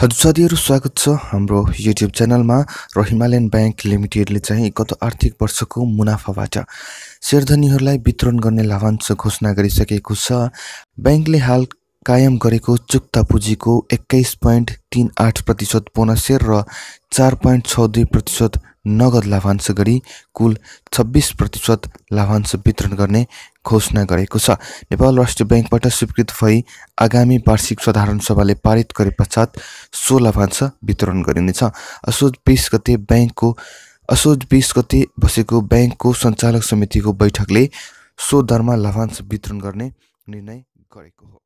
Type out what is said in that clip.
हजुर साथीहरू स्वागत छ हाम्रो युट्युब च्यानलमा र हिमालयन ब्याङ्क लिमिटेडले चाहिँ गत आर्थिक वर्षको मुनाफाबाट सेयरधनीहरूलाई वितरण गर्ने लाभांश घोषणा गरिसकेको छ ब्याङ्कले हाल कायम गरेको चुक्ता पुँजीको एक्काइस पोइन्ट तिन आठ प्रतिशत बोनस सेयर र चार पोइन्ट छ दुई प्रतिशत नगद लाभांश गरी कुल छब्बिस प्रतिशत लाभांश वितरण गर्ने घोषणा गरेको छ नेपाल राष्ट्रिय ब्याङ्कबाट स्वीकृत भई आगामी वार्षिक साधारण सभाले पारित गरे पश्चात सो लाभांश वितरण गरिनेछ असोज बिस गते ब्याङ्कको असोज बिस गते बसेको ब्याङ्कको सञ्चालक समितिको बैठकले सो दरमा लाभांश वितरण गर्ने निर्णय गरेको हो